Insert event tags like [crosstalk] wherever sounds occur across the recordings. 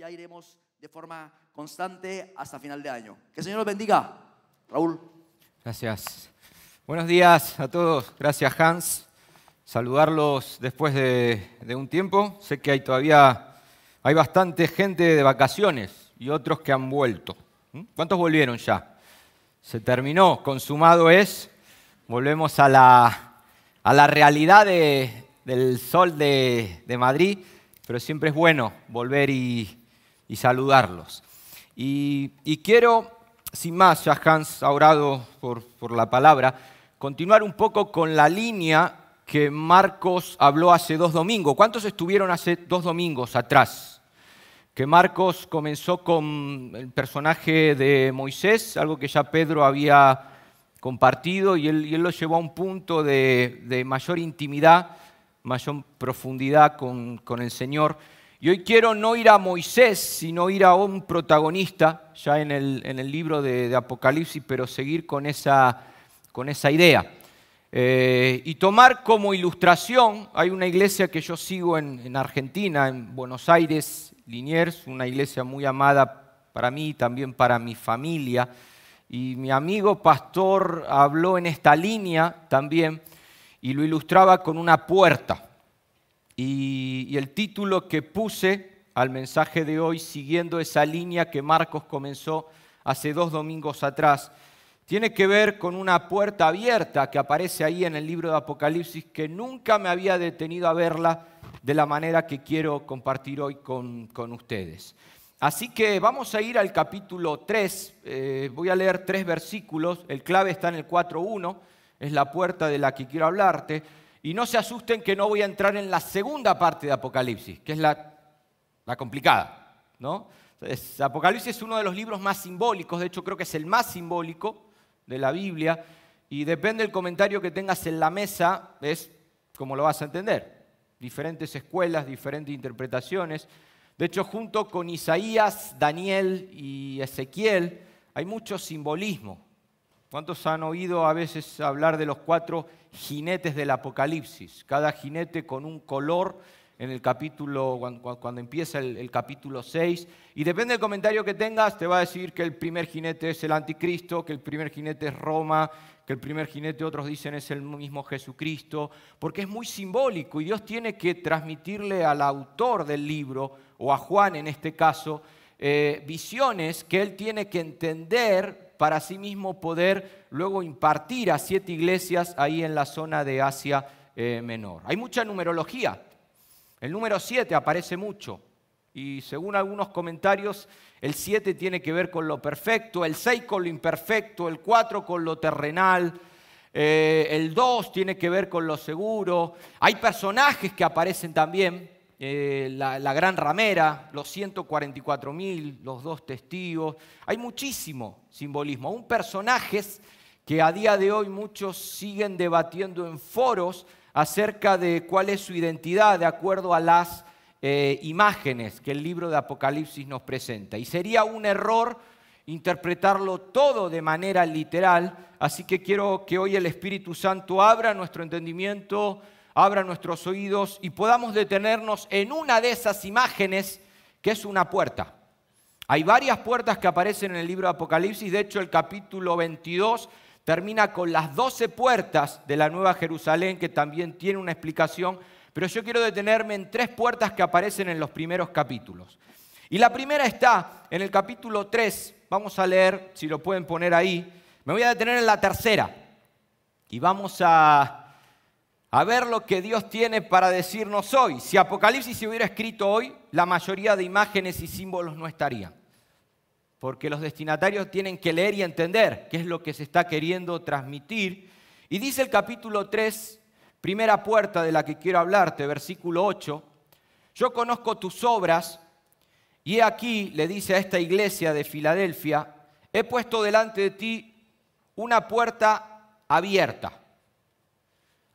ya iremos de forma constante hasta final de año. Que el Señor los bendiga. Raúl. Gracias. Buenos días a todos. Gracias, Hans. Saludarlos después de, un tiempo. Sé que hay todavía hay bastante gente de vacaciones y otros que han vuelto. ¿Mm? ¿Cuántos volvieron ya? Se terminó, consumado es. Volvemos a la, a la realidad del sol de Madrid, pero siempre es bueno volver y, y saludarlos. Y, quiero, sin más, ya Hans ha orado por, la palabra, continuar un poco con la línea que Marcos habló hace dos domingos. ¿Cuántos estuvieron hace dos domingos atrás? que Marcos comenzó con el personaje de Moisés, algo que ya Pedro había compartido, y él, lo llevó a un punto de, mayor intimidad, mayor profundidad con, con, el Señor. Y hoy quiero no ir a Moisés, sino ir a un protagonista, ya en el, en el libro de, Apocalipsis, pero seguir con esa, con esa idea. Eh, y tomar como ilustración, hay una iglesia que yo sigo en, Argentina, en Buenos Aires, Liniers, una iglesia muy amada para mí, y también para mi familia. Y mi amigo pastor habló en esta línea también y lo ilustraba con una puerta. Y, el título que puse al mensaje de hoy, siguiendo esa línea que Marcos comenzó hace dos domingos atrás, tiene que ver con una puerta abierta que aparece ahí en el libro de Apocalipsis, que nunca me había detenido a verla de la manera que quiero compartir hoy con, ustedes. Así que vamos a ir al capítulo 3, eh, voy a leer tres versículos, el clave está en el 4.1, es la puerta de la que quiero hablarte. Y no se asusten que no voy a entrar en la segunda parte de Apocalipsis, que es la, complicada. ¿no? Apocalipsis es uno de los libros más simbólicos, de hecho creo que es el más simbólico de la Biblia, y depende del comentario que tengas en la mesa, es como lo vas a entender. Diferentes escuelas, diferentes interpretaciones. De hecho, junto con Isaías, Daniel y Ezequiel, hay mucho simbolismo ¿Cuántos han oído a veces hablar de los cuatro jinetes del Apocalipsis? Cada jinete con un color en el capítulo, cuando, empieza el, capítulo 6. Y depende del comentario que tengas, te va a decir que el primer jinete es el anticristo, que el primer jinete es Roma, que el primer jinete otros dicen es el mismo Jesucristo, porque es muy simbólico y Dios tiene que transmitirle al autor del libro, o a Juan en este caso, eh, visiones que él tiene que entender para sí mismo poder luego impartir a siete iglesias ahí en la zona de Asia eh, Menor. Hay mucha numerología. El número siete aparece mucho. Y según algunos comentarios, el 7 tiene que ver con lo perfecto, el seis con lo imperfecto, el 4 con lo terrenal, eh, el 2 tiene que ver con lo seguro. Hay personajes que aparecen también, eh, la, la, gran ramera, los 144 mil, los dos testigos. Hay muchísimo simbolismo, un personajes que a día de hoy muchos siguen debatiendo en foros acerca de cuál es su identidad de acuerdo a las eh, imágenes que el libro de Apocalipsis nos presenta. Y sería un error interpretarlo todo de manera literal, así que quiero que hoy el Espíritu Santo abra nuestro entendimiento, abra nuestros oídos y podamos detenernos en una de esas imágenes que es una puerta. Hay varias puertas que aparecen en el libro de Apocalipsis, de hecho el capítulo 22 termina con las 12 puertas de la Nueva Jerusalén, que también tiene una explicación, pero yo quiero detenerme en tres puertas que aparecen en los primeros capítulos. Y la primera está en el capítulo 3, vamos a leer, si lo pueden poner ahí, me voy a detener en la tercera y vamos a, a ver lo que Dios tiene para decirnos hoy. Si Apocalipsis se hubiera escrito hoy, la mayoría de imágenes y símbolos no estarían porque los destinatarios tienen que leer y entender qué es lo que se está queriendo transmitir. Y dice el capítulo 3, primera puerta de la que quiero hablarte, versículo 8, yo conozco tus obras y he aquí, le dice a esta iglesia de Filadelfia, he puesto delante de ti una puerta abierta.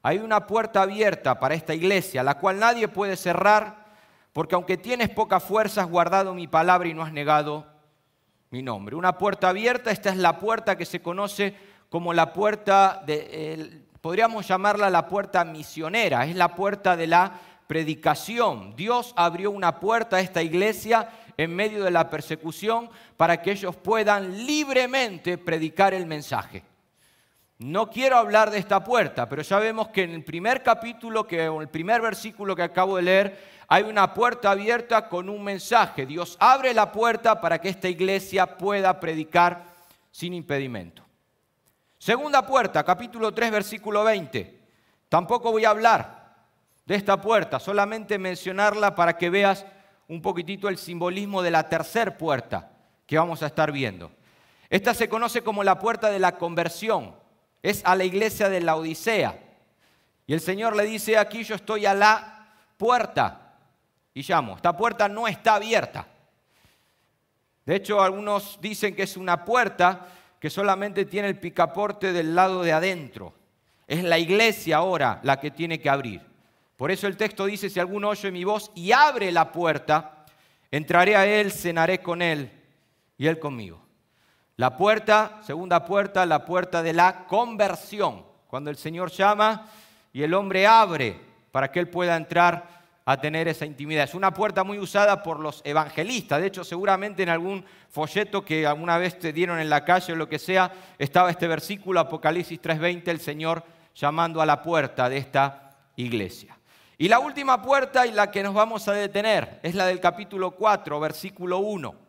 Hay una puerta abierta para esta iglesia, la cual nadie puede cerrar, porque aunque tienes poca fuerza has guardado mi palabra y no has negado mi nombre. Una puerta abierta, esta es la puerta que se conoce como la puerta, de, podríamos llamarla la puerta misionera, es la puerta de la predicación. Dios abrió una puerta a esta iglesia en medio de la persecución para que ellos puedan libremente predicar el mensaje. No quiero hablar de esta puerta, pero ya vemos que en el primer capítulo, que, en el primer versículo que acabo de leer, hay una puerta abierta con un mensaje. Dios abre la puerta para que esta iglesia pueda predicar sin impedimento. Segunda puerta, capítulo 3, versículo 20. Tampoco voy a hablar de esta puerta, solamente mencionarla para que veas un poquitito el simbolismo de la tercer puerta que vamos a estar viendo. Esta se conoce como la puerta de la conversión es a la iglesia de la Odisea. Y el Señor le dice, aquí yo estoy a la puerta y llamo. Esta puerta no está abierta. De hecho, algunos dicen que es una puerta que solamente tiene el picaporte del lado de adentro. Es la iglesia ahora la que tiene que abrir. Por eso el texto dice, si alguno oye mi voz y abre la puerta, entraré a él, cenaré con él y él conmigo. La puerta, segunda puerta, la puerta de la conversión. Cuando el Señor llama y el hombre abre para que Él pueda entrar a tener esa intimidad. Es una puerta muy usada por los evangelistas. De hecho, seguramente en algún folleto que alguna vez te dieron en la calle o lo que sea, estaba este versículo, Apocalipsis 3:20, el Señor llamando a la puerta de esta iglesia. Y la última puerta y la que nos vamos a detener es la del capítulo 4, versículo 1.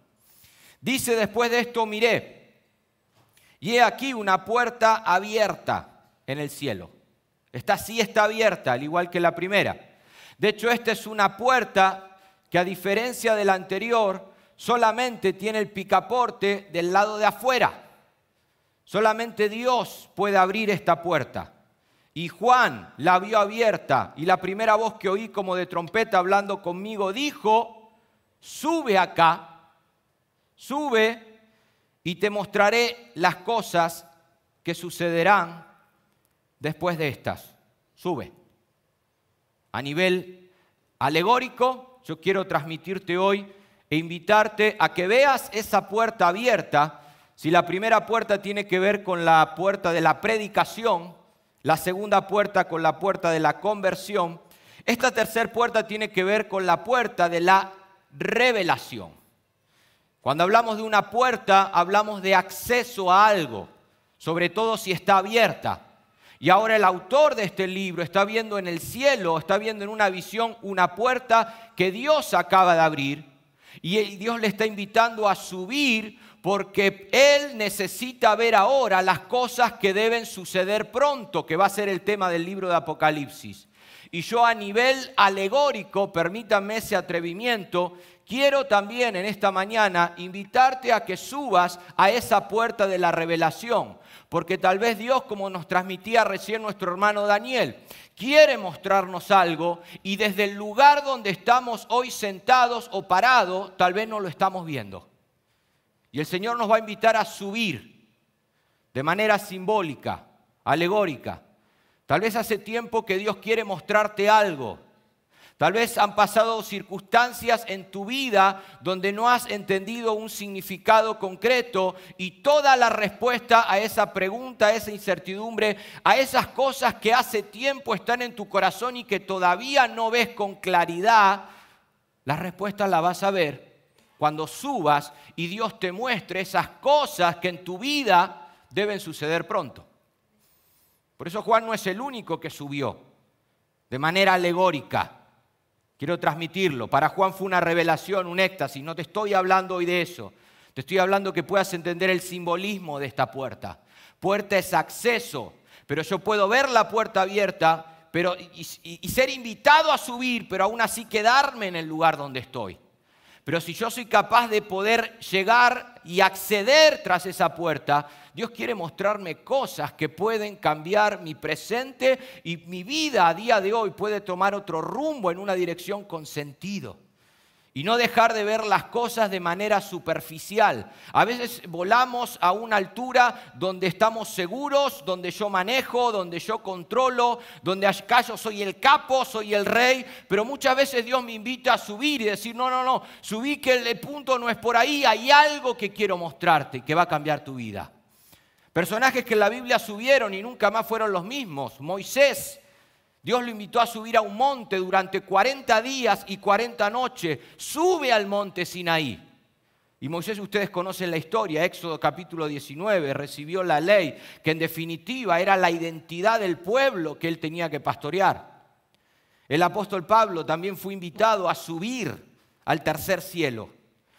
Dice después de esto, miré, y he aquí una puerta abierta en el cielo. Esta sí está abierta, al igual que la primera. De hecho, esta es una puerta que a diferencia de la anterior, solamente tiene el picaporte del lado de afuera. Solamente Dios puede abrir esta puerta. Y Juan la vio abierta y la primera voz que oí como de trompeta hablando conmigo dijo, sube acá Sube y te mostraré las cosas que sucederán después de estas. Sube. A nivel alegórico, yo quiero transmitirte hoy e invitarte a que veas esa puerta abierta. Si la primera puerta tiene que ver con la puerta de la predicación, la segunda puerta con la puerta de la conversión, esta tercera puerta tiene que ver con la puerta de la revelación. Cuando hablamos de una puerta, hablamos de acceso a algo, sobre todo si está abierta. Y ahora el autor de este libro está viendo en el cielo, está viendo en una visión una puerta que Dios acaba de abrir y Dios le está invitando a subir porque Él necesita ver ahora las cosas que deben suceder pronto, que va a ser el tema del libro de Apocalipsis. Y yo a nivel alegórico, permítanme ese atrevimiento, quiero también en esta mañana invitarte a que subas a esa puerta de la revelación, porque tal vez Dios, como nos transmitía recién nuestro hermano Daniel, quiere mostrarnos algo y desde el lugar donde estamos hoy sentados o parados, tal vez no lo estamos viendo. Y el Señor nos va a invitar a subir de manera simbólica, alegórica. Tal vez hace tiempo que Dios quiere mostrarte algo Tal vez han pasado circunstancias en tu vida donde no has entendido un significado concreto y toda la respuesta a esa pregunta, a esa incertidumbre, a esas cosas que hace tiempo están en tu corazón y que todavía no ves con claridad, la respuesta la vas a ver cuando subas y Dios te muestre esas cosas que en tu vida deben suceder pronto. Por eso Juan no es el único que subió de manera alegórica. Quiero transmitirlo. Para Juan fue una revelación, un éxtasis. No te estoy hablando hoy de eso. Te estoy hablando que puedas entender el simbolismo de esta puerta. Puerta es acceso, pero yo puedo ver la puerta abierta pero, y, y ser invitado a subir, pero aún así quedarme en el lugar donde estoy. Pero si yo soy capaz de poder llegar y acceder tras esa puerta, Dios quiere mostrarme cosas que pueden cambiar mi presente y mi vida a día de hoy puede tomar otro rumbo en una dirección con sentido y no dejar de ver las cosas de manera superficial. A veces volamos a una altura donde estamos seguros, donde yo manejo, donde yo controlo, donde acá yo soy el capo, soy el rey, pero muchas veces Dios me invita a subir y decir, no, no, no, subí que el punto no es por ahí, hay algo que quiero mostrarte que va a cambiar tu vida. Personajes que en la Biblia subieron y nunca más fueron los mismos. Moisés, Dios lo invitó a subir a un monte durante 40 días y 40 noches. Sube al monte Sinaí. Y Moisés, ustedes conocen la historia, Éxodo capítulo 19, recibió la ley, que en definitiva era la identidad del pueblo que él tenía que pastorear. El apóstol Pablo también fue invitado a subir al tercer cielo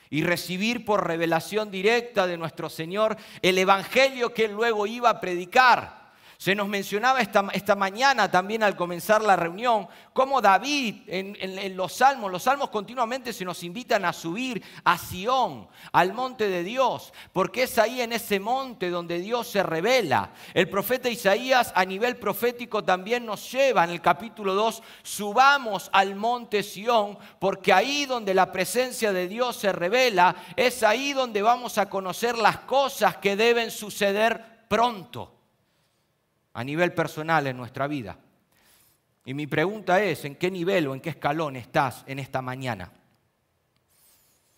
y recibir por revelación directa de nuestro Señor el Evangelio que él luego iba a predicar. Se nos mencionaba esta, mañana también al comenzar la reunión cómo David en, en, los salmos, los salmos continuamente se nos invitan a subir a Sión, al monte de Dios, porque es ahí en ese monte donde Dios se revela. El profeta Isaías a nivel profético también nos lleva en el capítulo 2, subamos al monte Sión, porque ahí donde la presencia de Dios se revela, es ahí donde vamos a conocer las cosas que deben suceder pronto a nivel personal en nuestra vida. Y mi pregunta es, ¿en qué nivel o en qué escalón estás en esta mañana?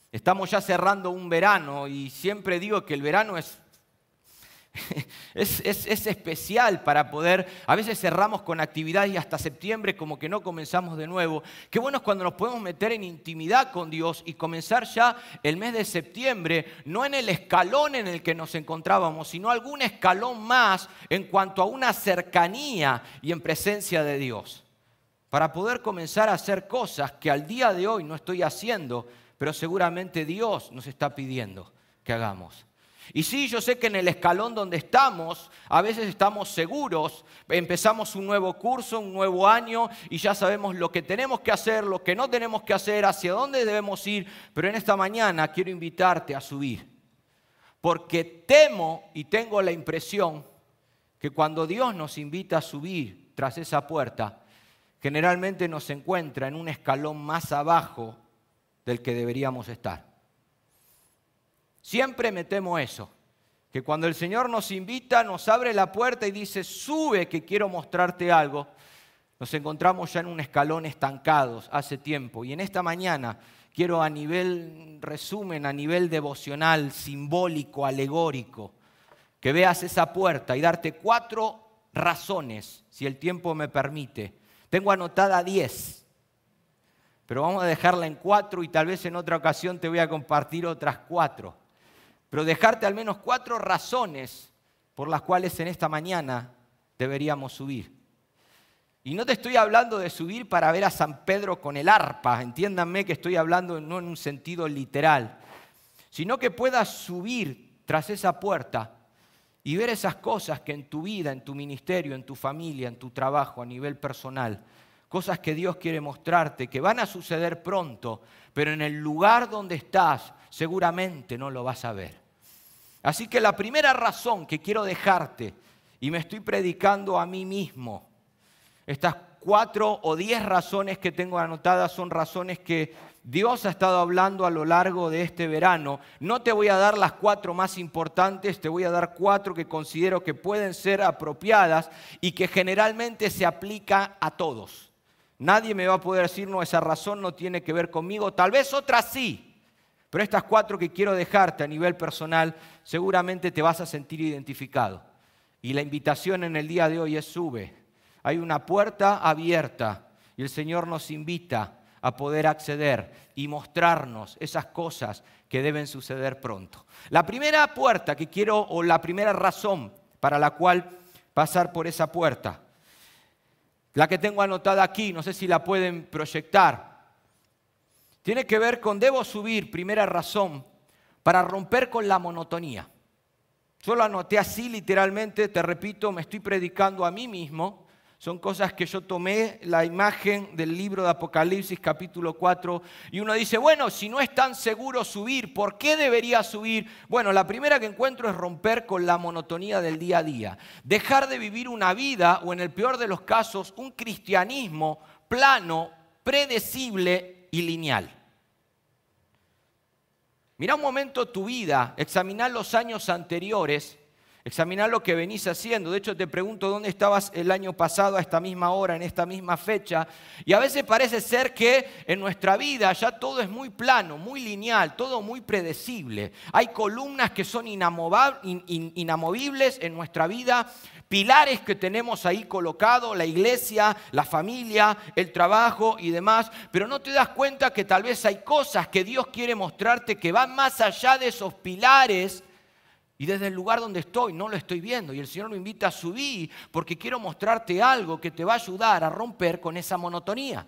Estamos ya cerrando un verano y siempre digo que el verano es [laughs] Es, especial para poder, a veces cerramos con actividad y hasta septiembre como que no comenzamos de nuevo. Qué bueno es cuando nos podemos meter en intimidad con Dios y comenzar ya el mes de septiembre, no en el escalón en el que nos encontrábamos, sino algún escalón más en cuanto a una cercanía y en presencia de Dios. Para poder comenzar a hacer cosas que al día de hoy no estoy haciendo, pero seguramente Dios nos está pidiendo que hagamos. Y sí, yo sé que en el escalón donde estamos, a veces estamos seguros, empezamos un nuevo curso, un nuevo año y ya sabemos lo que tenemos que hacer, lo que no tenemos que hacer, hacia dónde debemos ir, pero en esta mañana quiero invitarte a subir, porque temo y tengo la impresión que cuando Dios nos invita a subir tras esa puerta, generalmente nos encuentra en un escalón más abajo del que deberíamos estar. Siempre me temo eso, que cuando el Señor nos invita, nos abre la puerta y dice, sube que quiero mostrarte algo, nos encontramos ya en un escalón estancados hace tiempo. Y en esta mañana quiero a nivel resumen, a nivel devocional, simbólico, alegórico, que veas esa puerta y darte cuatro razones, si el tiempo me permite. Tengo anotada diez, pero vamos a dejarla en cuatro y tal vez en otra ocasión te voy a compartir otras cuatro pero dejarte al menos cuatro razones por las cuales en esta mañana deberíamos subir. Y no te estoy hablando de subir para ver a San Pedro con el arpa, entiéndanme que estoy hablando no en un sentido literal, sino que puedas subir tras esa puerta y ver esas cosas que en tu vida, en tu ministerio, en tu familia, en tu trabajo, a nivel personal, cosas que Dios quiere mostrarte, que van a suceder pronto, pero en el lugar donde estás, seguramente no lo vas a ver. Así que la primera razón que quiero dejarte, y me estoy predicando a mí mismo, estas cuatro o diez razones que tengo anotadas son razones que Dios ha estado hablando a lo largo de este verano. No te voy a dar las cuatro más importantes, te voy a dar cuatro que considero que pueden ser apropiadas y que generalmente se aplica a todos. Nadie me va a poder decir, no, esa razón no tiene que ver conmigo. Tal vez otra sí, pero estas cuatro que quiero dejarte a nivel personal, seguramente te vas a sentir identificado. Y la invitación en el día de hoy es sube. Hay una puerta abierta y el Señor nos invita a poder acceder y mostrarnos esas cosas que deben suceder pronto. La primera puerta que quiero, o la primera razón para la cual pasar por esa puerta, la que tengo anotada aquí, no sé si la pueden proyectar, tiene que ver con debo subir, primera razón, para romper con la monotonía. Yo lo anoté así literalmente, te repito, me estoy predicando a mí mismo. Son cosas que yo tomé la imagen del libro de Apocalipsis capítulo 4 y uno dice, bueno, si no es tan seguro subir, ¿por qué debería subir? Bueno, la primera que encuentro es romper con la monotonía del día a día, dejar de vivir una vida o en el peor de los casos un cristianismo plano, predecible y lineal. Mira un momento tu vida, examinar los años anteriores, examinar lo que venís haciendo. De hecho, te pregunto dónde estabas el año pasado a esta misma hora, en esta misma fecha. Y a veces parece ser que en nuestra vida ya todo es muy plano, muy lineal, todo muy predecible. Hay columnas que son inamovibles en nuestra vida, pilares que tenemos ahí colocados, la iglesia, la familia, el trabajo y demás, pero no te das cuenta que tal vez hay cosas que Dios quiere mostrarte que van más allá de esos pilares y desde el lugar donde estoy no lo estoy viendo. Y el Señor me invita a subir porque quiero mostrarte algo que te va a ayudar a romper con esa monotonía.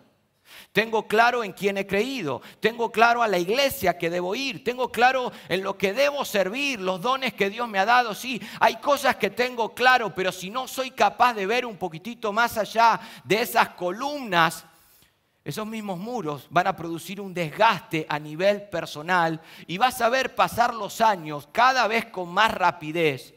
Tengo claro en quién he creído. Tengo claro a la iglesia que debo ir. Tengo claro en lo que debo servir, los dones que Dios me ha dado. Sí, hay cosas que tengo claro, pero si no soy capaz de ver un poquitito más allá de esas columnas, esos mismos muros van a producir un desgaste a nivel personal y vas a ver pasar los años cada vez con más rapidez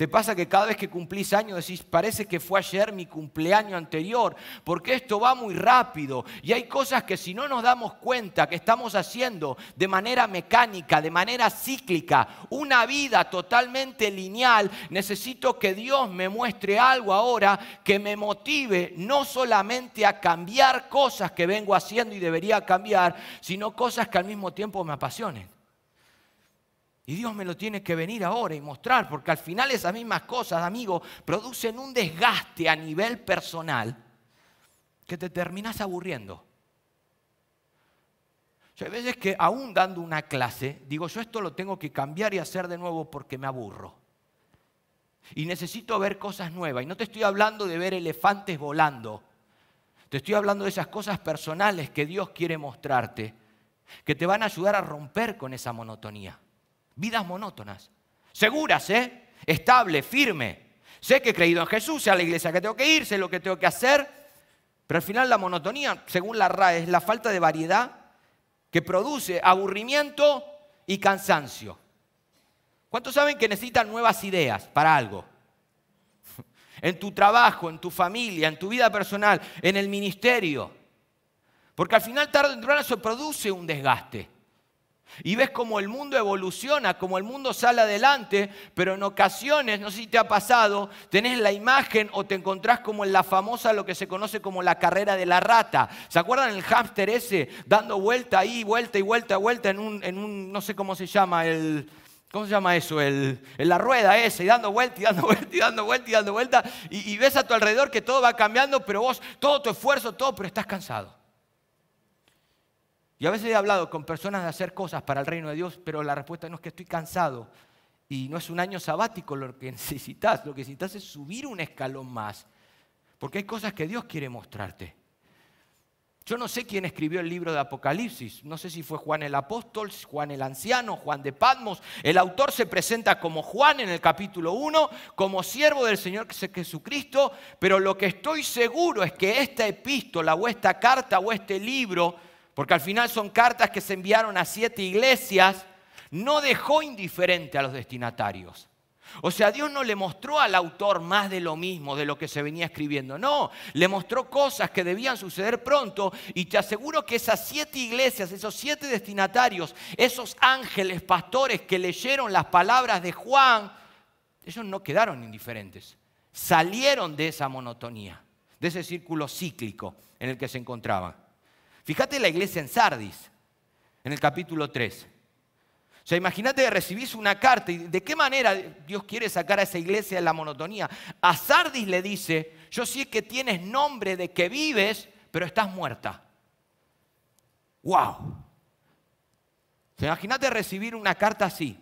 ¿Te pasa que cada vez que cumplís años decís, parece que fue ayer mi cumpleaños anterior? Porque esto va muy rápido y hay cosas que si no nos damos cuenta que estamos haciendo de manera mecánica, de manera cíclica, una vida totalmente lineal, necesito que Dios me muestre algo ahora que me motive no solamente a cambiar cosas que vengo haciendo y debería cambiar, sino cosas que al mismo tiempo me apasionen. Y Dios me lo tiene que venir ahora y mostrar, porque al final esas mismas cosas, amigo, producen un desgaste a nivel personal que te terminas aburriendo. hay veces que aún dando una clase, digo, yo esto lo tengo que cambiar y hacer de nuevo porque me aburro. Y necesito ver cosas nuevas. Y no te estoy hablando de ver elefantes volando. Te estoy hablando de esas cosas personales que Dios quiere mostrarte, que te van a ayudar a romper con esa monotonía. Vidas monótonas. Seguras, ¿eh? Estable, firme. Sé que he creído en Jesús, sé a la iglesia que tengo que ir, sé lo que tengo que hacer. Pero al final la monotonía, según la RAE, es la falta de variedad que produce aburrimiento y cansancio. ¿Cuántos saben que necesitan nuevas ideas para algo? [laughs] En tu trabajo, en tu familia, en tu vida personal, en el ministerio. Porque al final tarde o temprano se produce un desgaste. Y ves cómo el mundo evoluciona, cómo el mundo sale adelante, pero en ocasiones, no sé si te ha pasado, tenés la imagen o te encontrás como en la famosa, lo que se conoce como la carrera de la rata. ¿Se acuerdan el hámster ese dando vuelta ahí, vuelta y vuelta, vuelta en un, en un no sé cómo se llama, el, ¿Cómo se llama eso? El, la rueda ese, y dando vuelta, y dando [laughs] vuelta, y dando vuelta, y dando vuelta. y ves a tu alrededor que todo va cambiando, pero vos, todo tu esfuerzo, todo, pero estás cansado. Y a veces he hablado con personas de hacer cosas para el reino de Dios, pero la respuesta no es que estoy cansado y no es un año sabático lo que [laughs] necesitas. Lo que necesitas es subir un escalón más, porque hay cosas que Dios quiere mostrarte. Yo no sé quién escribió el libro de Apocalipsis, no sé si fue Juan el apóstol, Juan el anciano, Juan de Patmos. El autor se presenta como Juan en el capítulo 1, como siervo del Señor Jesucristo, pero lo que estoy seguro es que esta epístola o esta carta o este libro porque al final son cartas que se enviaron a siete iglesias, no dejó indiferente a los destinatarios. O sea, Dios no le mostró al autor más de lo mismo, de lo que se venía escribiendo. No, le mostró cosas que debían suceder pronto y te aseguro que esas siete iglesias, esos siete destinatarios, esos ángeles, pastores que leyeron las palabras de Juan, ellos no quedaron indiferentes. Salieron de esa monotonía, de ese círculo cíclico en el que se encontraban. Fíjate la iglesia en Sardis, en el capítulo 3. O sea, imagínate que recibís una carta y de qué manera Dios quiere sacar a esa iglesia de la monotonía. A Sardis le dice, yo sé que tienes nombre de que vives, pero estás muerta. ¡Wow! Imagínate recibir una carta así.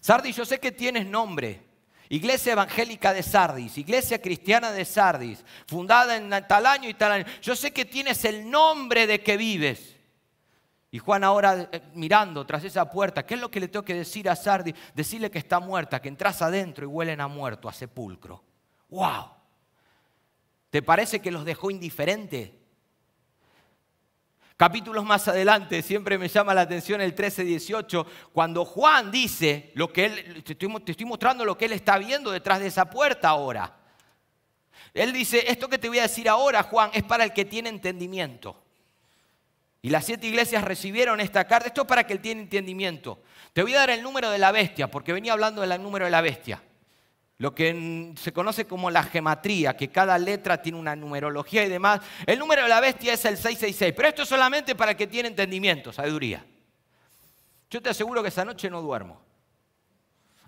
Sardis, yo sé que tienes nombre Iglesia Evangélica de Sardis, Iglesia Cristiana de Sardis, fundada en tal año y tal año. Yo sé que tienes el nombre de que vives. Y Juan ahora eh, mirando tras esa puerta, ¿qué es lo que le tengo que decir a Sardis? Decirle que está muerta, que entras adentro y huelen a muerto, a sepulcro. ¡Wow! ¿Te parece que los dejó indiferentes? Capítulos más adelante, siempre me llama la atención el 13-18, cuando Juan dice lo que él, te estoy, mostrando lo que él está viendo detrás de esa puerta ahora. Él dice, esto que te voy a decir ahora, Juan, es para el que tiene entendimiento. Y las siete iglesias recibieron esta carta. Esto es para que él tiene entendimiento. Te voy a dar el número de la bestia, porque venía hablando del número de la bestia lo que se conoce como la gematría, que cada letra tiene una numerología y demás. El número de la bestia es el 666, pero esto es solamente para que tiene entendimiento, sabiduría. Yo te aseguro que esa noche no duermo.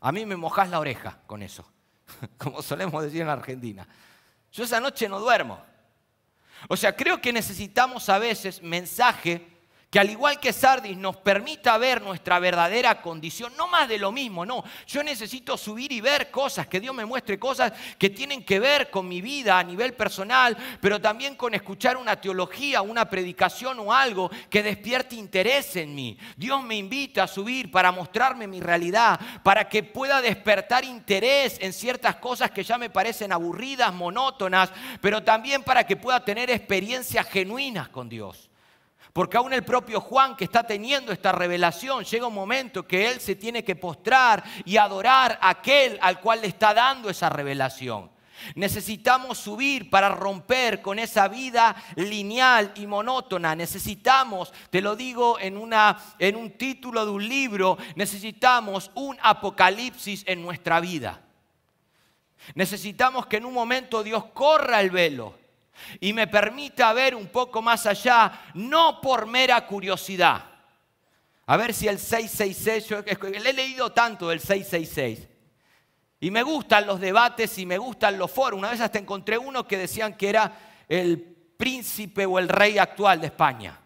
A mí me mojas la oreja con eso, [laughs] como solemos decir en Argentina. Yo esa noche no duermo. O sea, creo que necesitamos a veces mensaje que al igual que Sardis nos permita ver nuestra verdadera condición, no más de lo mismo, no, yo necesito subir y ver cosas, que Dios me muestre cosas que tienen que ver con mi vida a nivel personal, pero también con escuchar una teología, una predicación o algo que despierte interés en mí. Dios me invita a subir para mostrarme mi realidad, para que pueda despertar interés en ciertas cosas que ya me parecen aburridas, monótonas, pero también para que pueda tener experiencias genuinas con Dios. Porque aún el propio Juan que está teniendo esta revelación, llega un momento que él se tiene que postrar y adorar a aquel al cual le está dando esa revelación. Necesitamos subir para romper con esa vida lineal y monótona. Necesitamos, te lo digo en, una, en un título de un libro, necesitamos un apocalipsis en nuestra vida. Necesitamos que en un momento Dios corra el velo y me permita ver un poco más allá, no por mera curiosidad. A ver si el 666, yo le he leído tanto del 666. Y me gustan los debates y me gustan los foros. Una vez hasta encontré uno que decían que era el príncipe o el rey actual de España.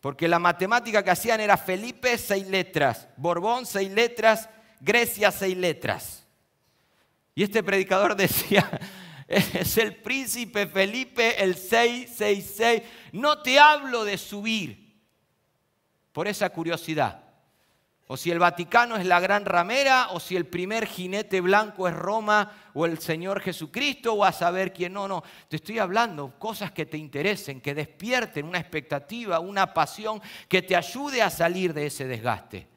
Porque la matemática que hacían era Felipe seis letras, Borbón seis letras, Grecia seis letras. Y este predicador [laughs] decía, [laughs] es el príncipe Felipe, el 666. No te hablo de subir por esa curiosidad. O si el Vaticano es la gran ramera, o si el primer jinete blanco es Roma, o el Señor Jesucristo, o a saber quién. No, no, te estoy hablando cosas que te interesen, que despierten una expectativa, una pasión, que te ayude a salir de ese desgaste.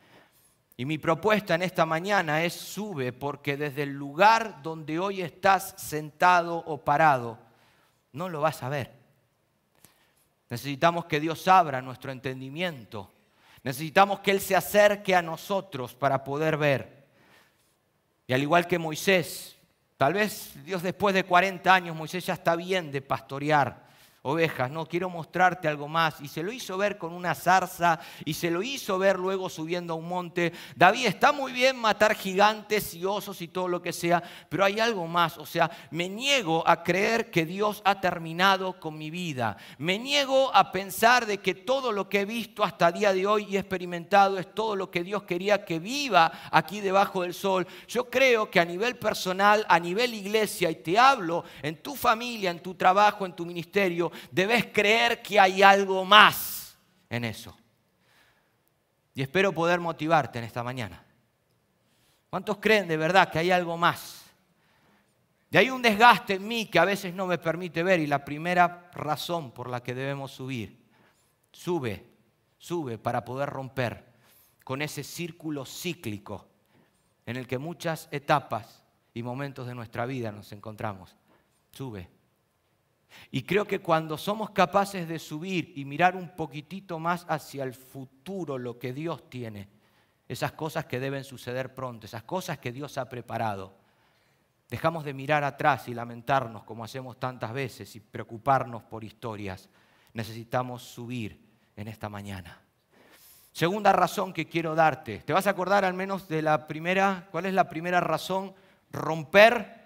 Y mi propuesta en esta mañana es sube porque desde el lugar donde hoy estás sentado o parado, no lo vas a ver. Necesitamos que Dios abra nuestro entendimiento. Necesitamos que Él se acerque a nosotros para poder ver. Y al igual que Moisés, tal vez Dios después de 40 años, Moisés ya está bien de pastorear ovejas, no, quiero mostrarte algo más. Y se lo hizo ver con una zarza y se lo hizo ver luego subiendo a un monte. David, está muy bien matar gigantes y osos y todo lo que sea, pero hay algo más. O sea, me niego a creer que Dios ha terminado con mi vida. Me niego a pensar de que todo lo que he visto hasta el día de hoy y experimentado es todo lo que Dios quería que viva aquí debajo del sol. Yo creo que a nivel personal, a nivel iglesia, y te hablo en tu familia, en tu trabajo, en tu ministerio, debes creer que hay algo más en eso. Y espero poder motivarte en esta mañana. ¿Cuántos creen de verdad que hay algo más? Y hay un desgaste en mí que a veces no me permite ver y la primera razón por la que debemos subir, sube, sube para poder romper con ese círculo cíclico en el que muchas etapas y momentos de nuestra vida nos encontramos. Sube, y creo que cuando somos capaces de subir y mirar un poquitito más hacia el futuro, lo que Dios tiene, esas cosas que deben suceder pronto, esas cosas que Dios ha preparado, dejamos de mirar atrás y lamentarnos como hacemos tantas veces y preocuparnos por historias. Necesitamos subir en esta mañana. Segunda razón que quiero darte. ¿Te vas a acordar al menos de la primera? ¿Cuál es la primera razón? Romper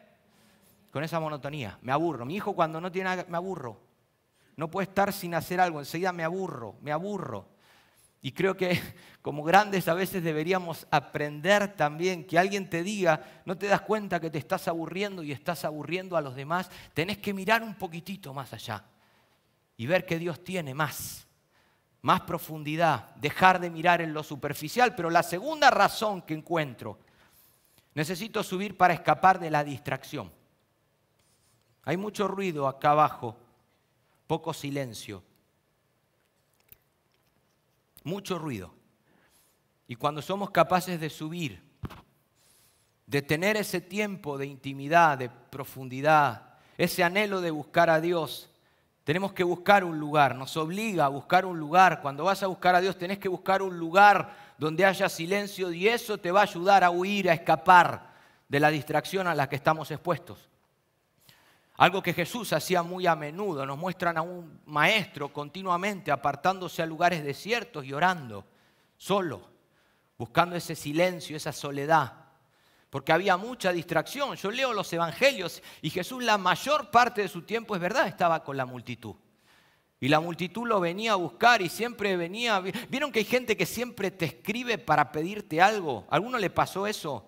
con esa monotonía. Me aburro. Mi hijo cuando no tiene nada, me aburro. No puede estar sin hacer algo. Enseguida me aburro, me aburro. Y creo que [laughs] como grandes a veces deberíamos aprender también que alguien te diga, no te das cuenta que te estás aburriendo y estás aburriendo a los demás, tenés que mirar un poquitito más allá y ver que Dios tiene más, más profundidad, dejar de mirar en lo superficial. Pero la segunda razón que encuentro, necesito subir para escapar de la distracción. Hay mucho ruido acá abajo, poco silencio, mucho ruido. Y cuando somos capaces de subir, de tener ese tiempo de intimidad, de profundidad, ese anhelo de buscar a Dios, tenemos que buscar un lugar, nos obliga a buscar un lugar. Cuando vas a buscar a Dios tenés que buscar un lugar donde haya silencio y eso te va a ayudar a huir, a escapar de la distracción a la que estamos expuestos. Algo que Jesús hacía muy a menudo. Nos muestran a un maestro continuamente apartándose a lugares desiertos y orando, solo, buscando ese silencio, esa soledad. Porque había mucha distracción. Yo leo los evangelios y Jesús la mayor parte de su tiempo, es verdad, estaba con la multitud. Y la multitud lo venía a buscar y siempre venía. Vieron que hay gente que siempre te escribe para pedirte algo. ¿A alguno le pasó eso?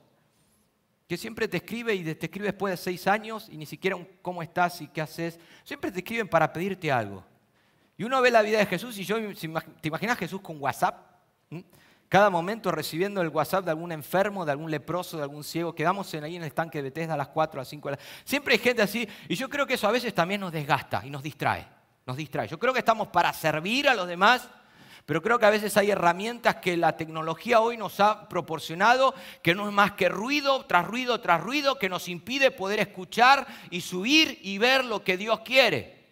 que siempre te escribe y te escribe después de seis años y ni siquiera cómo estás y qué haces. Siempre te escriben para pedirte algo. Y uno ve la vida de Jesús y yo, ¿te imaginas Jesús con WhatsApp? ¿Mm? Cada momento recibiendo el WhatsApp de algún enfermo, de algún leproso, de algún ciego. Quedamos en, ahí en el estanque de Bethesda a las 4, a las 5. Siempre hay gente así. Y yo creo que eso a veces también nos desgasta y nos distrae. Nos distrae. Yo creo que estamos para servir a los demás pero creo que a veces hay herramientas que la tecnología hoy nos ha proporcionado, que no es más que ruido tras ruido tras ruido, que nos impide poder escuchar y subir y ver lo que Dios quiere.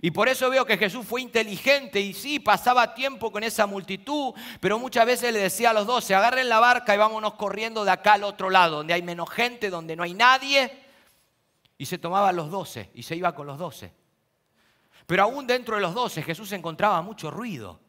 Y por eso veo que Jesús fue inteligente y sí, pasaba tiempo con esa multitud, pero muchas veces le decía a los doce, agarren la barca y vámonos corriendo de acá al otro lado, donde hay menos gente, donde no hay nadie. Y se tomaba a los doce y se iba con los doce. Pero aún dentro de los doce Jesús encontraba mucho ruido.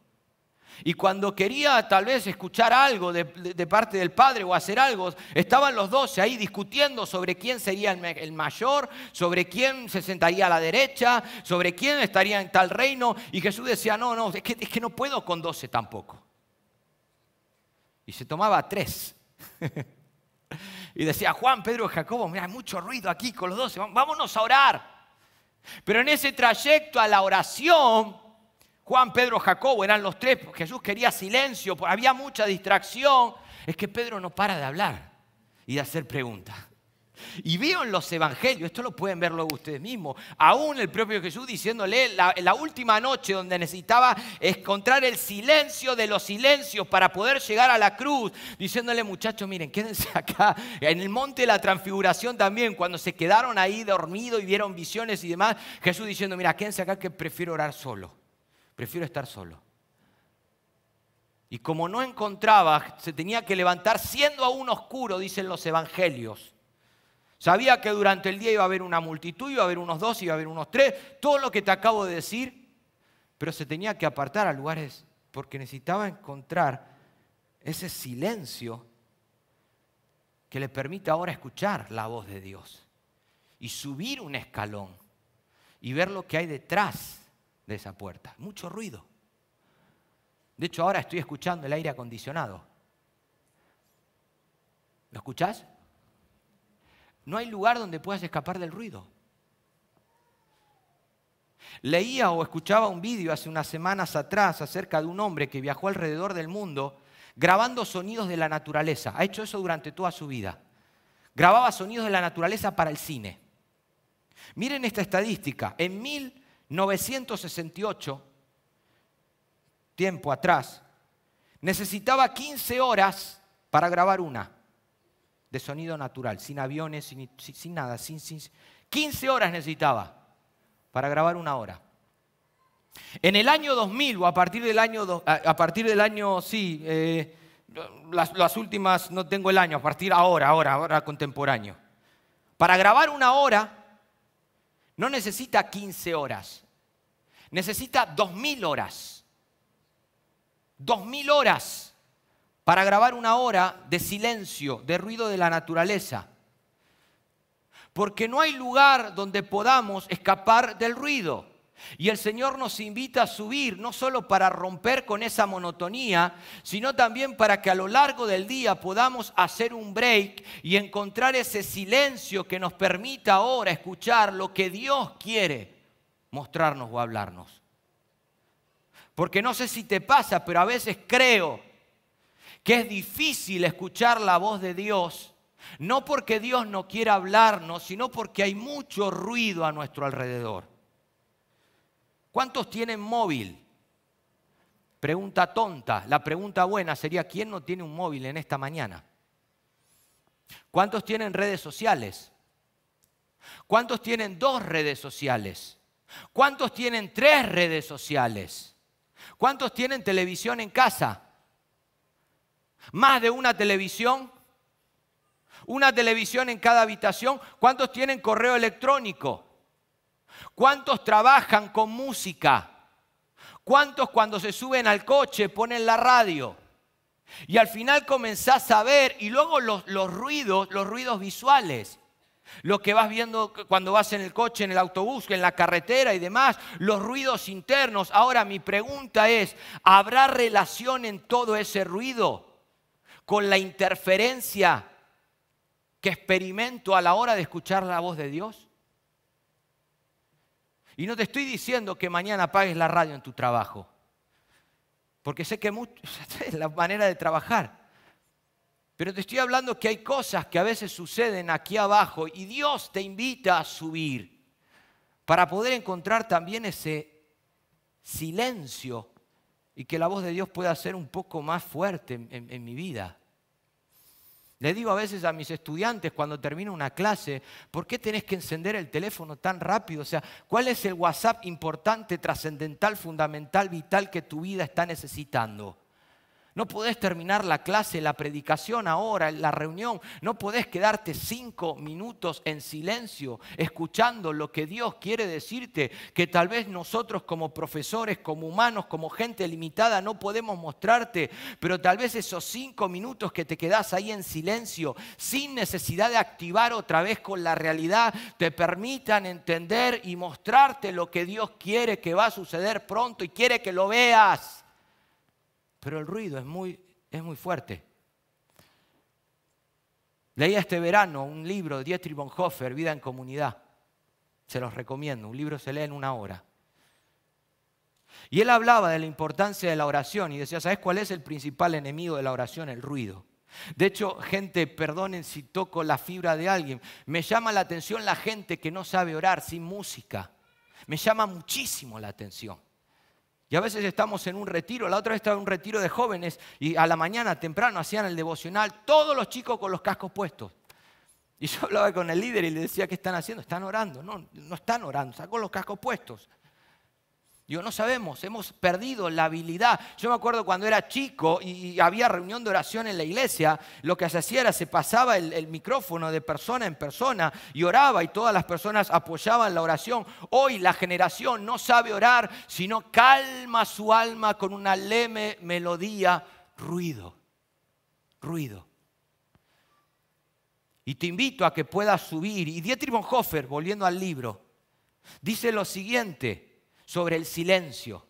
Y cuando quería tal vez escuchar algo de, parte del padre o hacer algo, estaban los doce ahí discutiendo sobre quién sería el, mayor, sobre quién se sentaría a la derecha, sobre quién estaría en tal reino. Y Jesús decía, no, no, es que, es que no puedo con doce tampoco. Y se tomaba tres. [laughs] y decía, Juan, Pedro y Jacobo, mira, hay mucho ruido aquí con los doce, vámonos a orar. Pero en ese trayecto a la oración, Juan, Pedro, Jacobo eran los tres, Jesús quería silencio, había mucha distracción. Es que Pedro no para de hablar y de hacer preguntas. Y vio en los evangelios, esto lo pueden verlo ustedes mismos, aún el propio Jesús diciéndole la, última noche donde necesitaba encontrar el silencio de los silencios para poder llegar a la cruz, diciéndole muchachos, miren, quédense [laughs] acá, en el monte de la transfiguración también, cuando se quedaron ahí dormidos y vieron visiones y demás, Jesús diciendo, mira, quédense acá que prefiero orar solo prefiero estar solo. Y como no encontraba, se tenía que levantar siendo aún oscuro, dicen los evangelios. Sabía que durante el día iba a haber una multitud, iba a haber unos dos, iba a haber unos tres, todo lo que te acabo de decir, pero se tenía que apartar a lugares porque necesitaba encontrar ese silencio que le permite ahora escuchar la voz de Dios y subir un escalón y ver lo que hay detrás de esa puerta. Mucho ruido. De hecho, ahora estoy escuchando el aire acondicionado. ¿Lo escuchás? No hay lugar donde puedas escapar del ruido. Leía o escuchaba un vídeo hace unas semanas atrás acerca de un hombre que viajó alrededor del mundo grabando sonidos de la naturaleza. Ha hecho eso durante toda su vida. Grababa sonidos de la naturaleza para el cine. Miren esta estadística. En mil 968, tiempo atrás, necesitaba 15 horas para grabar una de sonido natural, sin aviones, sin, nada, sin, 15 horas necesitaba para grabar una hora. En el año 2000 o a partir del año, a partir del año sí, eh, las, las, últimas, no tengo el año, a partir ahora, ahora, ahora contemporáneo. Para grabar una hora no necesita 15 horas, necesita 2.000 horas. 2.000 horas para grabar una hora de silencio, de ruido de la naturaleza. Porque no hay lugar donde podamos escapar del ruido. Y el Señor nos invita a subir, no solo para romper con esa monotonía, sino también para que a lo largo del día podamos hacer un break y encontrar ese silencio que nos permita ahora escuchar lo que Dios quiere mostrarnos o hablarnos. Porque no sé si te pasa, pero a veces creo que es difícil escuchar la voz de Dios, no porque Dios no quiera hablarnos, sino porque hay mucho ruido a nuestro alrededor. ¿Cuántos tienen móvil? Pregunta tonta. La pregunta buena sería, ¿quién no tiene un móvil en esta mañana? ¿Cuántos tienen redes sociales? ¿Cuántos tienen dos redes sociales? ¿Cuántos tienen tres redes sociales? ¿Cuántos tienen televisión en casa? ¿Más de una televisión? ¿Una televisión en cada habitación? ¿Cuántos tienen correo electrónico? ¿Cuántos trabajan con música? ¿Cuántos cuando se suben al coche ponen la radio? Y al final comenzás a ver, y luego los, ruidos, los ruidos visuales, lo que vas viendo cuando vas en el coche, en el autobús, en la carretera y demás, los ruidos internos. Ahora mi pregunta es, ¿habrá relación en todo ese ruido con la interferencia que experimento a la hora de escuchar la voz de Dios? Y no te estoy diciendo que mañana apagues la radio en tu trabajo, porque sé que [laughs] es la manera de trabajar. Pero te estoy hablando que hay cosas que a veces suceden aquí abajo y Dios te invita a subir para poder encontrar también ese silencio y que la voz de Dios pueda ser un poco más fuerte en mi vida. Le digo a veces a mis estudiantes cuando termino una clase, ¿por qué tenés que encender el teléfono tan rápido? O sea, ¿cuál es el WhatsApp importante, trascendental, fundamental, vital que tu vida está necesitando? No podés terminar la clase, la predicación ahora, la reunión. No podés quedarte cinco minutos en silencio escuchando lo que Dios quiere decirte, que tal vez nosotros como profesores, como humanos, como gente limitada, no podemos mostrarte, pero tal vez esos cinco minutos que te quedás ahí en silencio, sin necesidad de activar otra vez con la realidad, te permitan entender y mostrarte lo que Dios quiere que va a suceder pronto y quiere que lo veas pero el ruido es muy, es muy fuerte. Leía este verano un libro de Dietrich Bonhoeffer, Vida en Comunidad. Se los recomiendo, un libro se lee en una hora. Y él hablaba de la importancia de la oración y decía, ¿sabes cuál es el principal enemigo de la oración? El ruido. De hecho, gente, perdonen si toco la fibra de alguien, me llama la atención la gente que no sabe orar sin música. Me llama muchísimo la atención. Y a veces estamos en un retiro, la otra vez estaba en un retiro de jóvenes y a la mañana temprano hacían el devocional, todos los chicos con los cascos puestos. Y yo hablaba con el líder y le decía, ¿qué están haciendo? Están orando. No, no están orando, están con los cascos puestos. Digo, no sabemos, hemos perdido la habilidad. Yo me acuerdo cuando era chico y había reunión de oración en la iglesia, lo que se hacía era se pasaba el, el, micrófono de persona en persona y oraba y todas las personas apoyaban la oración. Hoy la generación no sabe orar, sino calma su alma con una leme melodía, ruido, ruido. Y te invito a que puedas subir. Y Dietrich Bonhoeffer, volviendo al libro, dice lo siguiente sobre el silencio.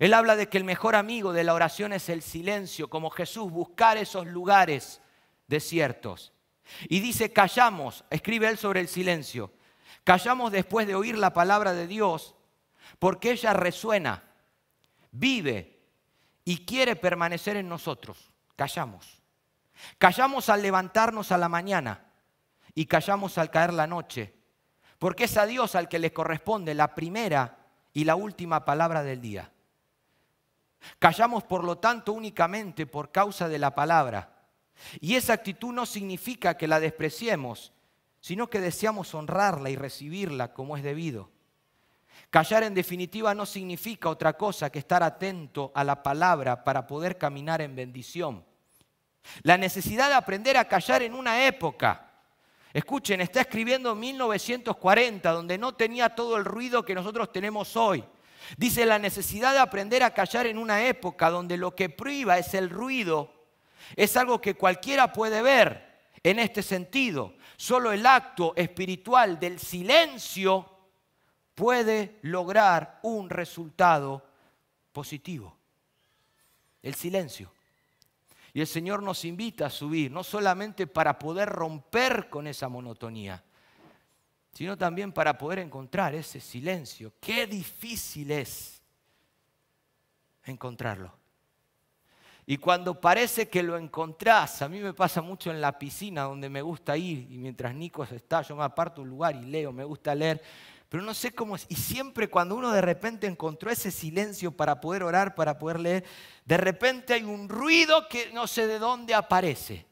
Él habla de que el mejor amigo de la oración es el silencio, como Jesús, buscar esos lugares desiertos. Y dice, callamos, escribe él sobre el silencio, callamos después de oír la palabra de Dios, porque ella resuena, vive y quiere permanecer en nosotros. Callamos. Callamos al levantarnos a la mañana y callamos al caer la noche, porque es a Dios al que le corresponde la primera y la última palabra del día. Callamos, por lo tanto, únicamente por causa de la palabra. Y esa actitud no significa que la despreciemos, sino que deseamos honrarla y recibirla como es debido. Callar en definitiva no significa otra cosa que estar atento a la palabra para poder caminar en bendición. La necesidad de aprender a callar en una época Escuchen, está escribiendo 1940, donde no tenía todo el ruido que nosotros tenemos hoy. Dice la necesidad de aprender a callar en una época donde lo que priva es el ruido, es algo que cualquiera puede ver en este sentido. Solo el acto espiritual del silencio puede lograr un resultado positivo. El silencio. Y el Señor nos invita a subir, no solamente para poder romper con esa monotonía, sino también para poder encontrar ese silencio. Qué difícil es encontrarlo. Y cuando parece que lo encontrás, a mí me pasa mucho en la piscina donde me gusta ir, y mientras Nico está, yo me aparto un lugar y leo, me gusta leer pero no sé cómo es. Y siempre cuando uno de repente encontró ese silencio para poder orar, para poder leer, de repente hay un ruido que no sé de dónde aparece.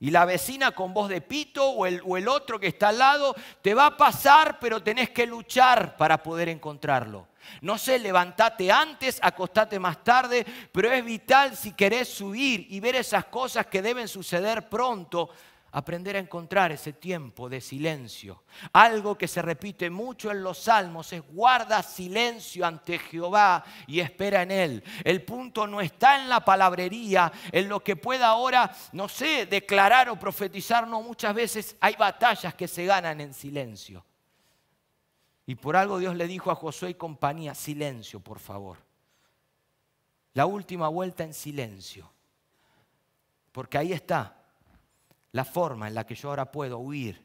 Y la vecina con voz de pito o el, o el otro que está al lado te va a pasar, pero tenés que luchar para poder encontrarlo. No sé, levántate antes, acostate más tarde, pero es vital si querés subir y ver esas cosas que deben suceder pronto, aprender a encontrar ese tiempo de silencio. Algo que se repite mucho en los salmos es guarda silencio ante Jehová y espera en él. El punto no está en la palabrería, en lo que pueda ahora, no sé, declarar o profetizar, no, muchas veces hay batallas que se ganan en silencio. Y por algo Dios le dijo a Josué y compañía, silencio, por favor. La última vuelta en silencio. Porque ahí está la forma en la que yo ahora puedo huir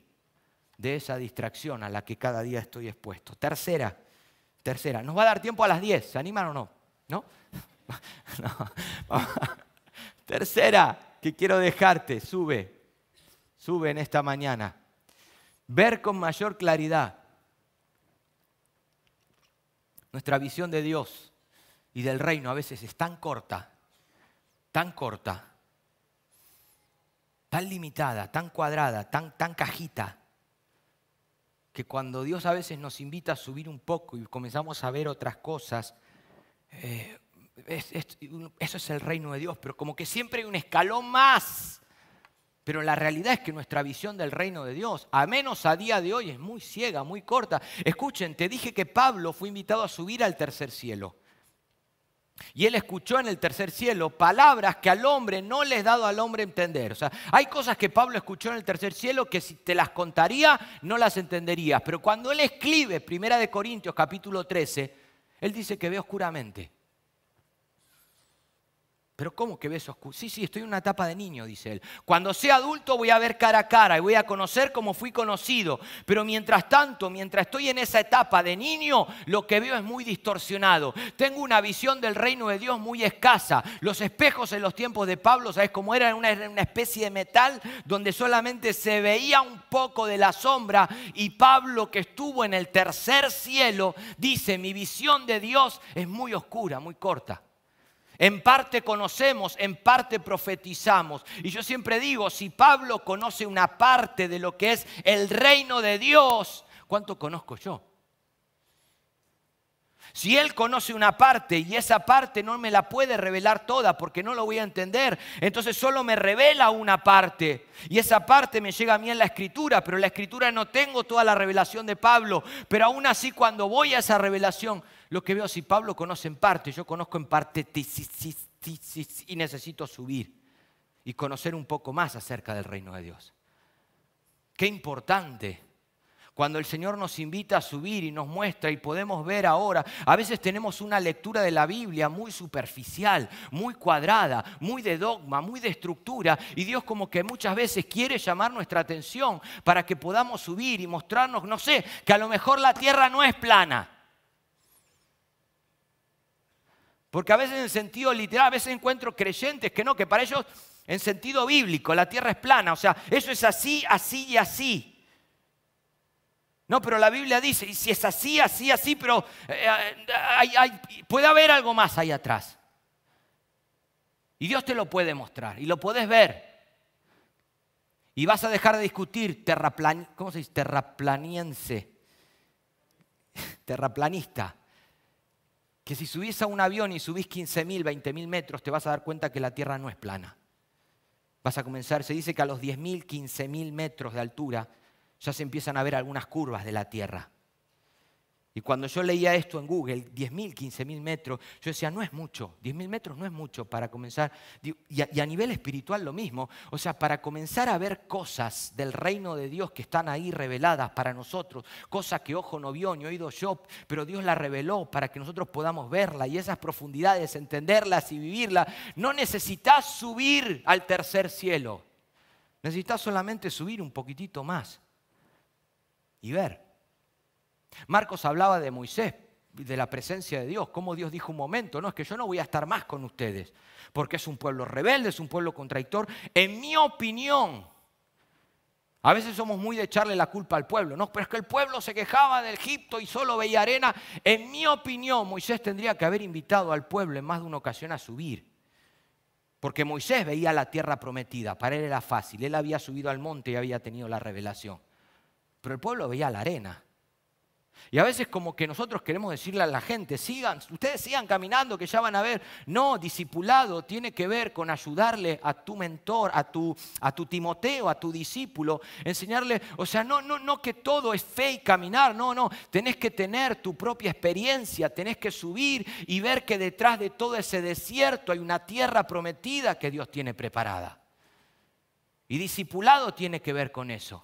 de esa distracción a la que cada día estoy expuesto. Tercera, tercera, nos va a dar tiempo a las 10, ¿se animan o no? ¿No? [laughs] no. [laughs] tercera, que quiero dejarte, sube, sube en esta mañana. Ver con mayor claridad nuestra visión de Dios y del reino a veces es tan corta, tan corta tan limitada, tan cuadrada, tan, tan cajita, que cuando Dios a veces nos invita a subir un poco y comenzamos a ver otras cosas, eh, eso es el reino de Dios, pero como que siempre hay un escalón más. Pero la realidad es que nuestra visión del reino de Dios, a menos a día de hoy, es muy ciega, muy corta. Escuchen, te dije que Pablo fue invitado a subir al tercer cielo. Y él escuchó en el tercer cielo palabras que al hombre no le les dado al hombre entender. O sea, hay cosas que Pablo escuchó en el tercer cielo que si te las contaría no las entenderías. Pero cuando él escribe Primera de Corintios capítulo 13, él dice que ve oscuramente. Pero ¿cómo que oscuro? Sí, sí, estoy en una etapa de niño, dice él. Cuando sea adulto voy a ver cara a cara y voy a conocer como fui conocido. Pero mientras tanto, mientras estoy en esa etapa de niño, lo que veo es muy distorsionado. Tengo una visión del reino de Dios muy escasa. Los espejos en los tiempos de Pablo, ¿sabes cómo era una especie de metal donde solamente se veía un poco de la sombra. Y Pablo, que estuvo en el tercer cielo, dice, mi visión de Dios es muy oscura, muy corta. En parte conocemos, en parte profetizamos. Y yo siempre digo, si Pablo conoce una parte de lo que es el reino de Dios, ¿cuánto conozco yo? Si él conoce una parte y esa parte no me la puede revelar toda porque no lo voy a entender, entonces solo me revela una parte. Y esa parte me llega a mí en la escritura, pero en la escritura no tengo toda la revelación de Pablo. Pero aún así cuando voy a esa revelación, lo que veo si Pablo conoce en parte, yo conozco en parte y necesito subir y conocer un poco más acerca del reino de Dios. Qué importante. Cuando el Señor nos invita a subir y nos muestra y podemos ver ahora, a veces tenemos una lectura de la Biblia muy superficial, muy cuadrada, muy de dogma, muy de estructura, y Dios como que muchas veces quiere llamar nuestra atención para que podamos subir y mostrarnos, no sé, que a lo mejor la tierra no es plana. Porque a veces en sentido literal, a veces encuentro creyentes que no, que para ellos en sentido bíblico la tierra es plana, o sea, eso es así, así y así. No, pero la Biblia dice, y si es así, así, así, pero eh, eh, puede haber algo más ahí atrás. Y Dios te lo puede mostrar y lo puedes ver. Y vas a dejar de discutir terraplan, ¿cómo se dice? terraplaniense, [laughs] terraplanista que si subís a un avión y subís 15.000, 20.000 metros, te vas a dar cuenta que la Tierra no es plana. Vas a comenzar, se dice que a los 10.000, 15.000 metros de altura ya se empiezan a ver algunas curvas de la Tierra. Y cuando yo leía esto en Google, 10.000, 15.000 metros, yo decía, no es mucho, 10.000 metros no es mucho para comenzar. Y a, nivel espiritual lo mismo, o sea, para comenzar a ver cosas del reino de Dios que están ahí reveladas para nosotros, cosas que ojo no vio ni oído yo, pero Dios la reveló para que nosotros podamos verla y esas profundidades, entenderlas y vivirlas. No necesitas subir al tercer cielo, necesitas solamente subir un poquitito más y ver. Marcos hablaba de Moisés, de la presencia de Dios, como Dios dijo un momento, no, es que yo no voy a estar más con ustedes, porque es un pueblo rebelde, es un pueblo contradictor, en mi opinión. A veces somos muy de echarle la culpa al pueblo, ¿no? Pero es que el pueblo se quejaba de Egipto y solo veía arena. En mi opinión, Moisés tendría que haber invitado al pueblo en más de una ocasión a subir. Porque Moisés veía la tierra prometida, para él era fácil, él había subido al monte y había tenido la revelación. Pero el pueblo veía la arena. Y a veces como que nosotros queremos decirle a la gente, sigan, ustedes sigan caminando, que ya van a ver. No, discipulado tiene que ver con ayudarle a tu mentor, a tu, Timoteo, a tu discípulo, enseñarle, o sea, no, no, no que todo es fe y caminar, no, no, tenés que tener tu propia experiencia, tenés que subir y ver que detrás de todo ese desierto hay una tierra prometida que Dios tiene preparada. Y discipulado tiene que ver con eso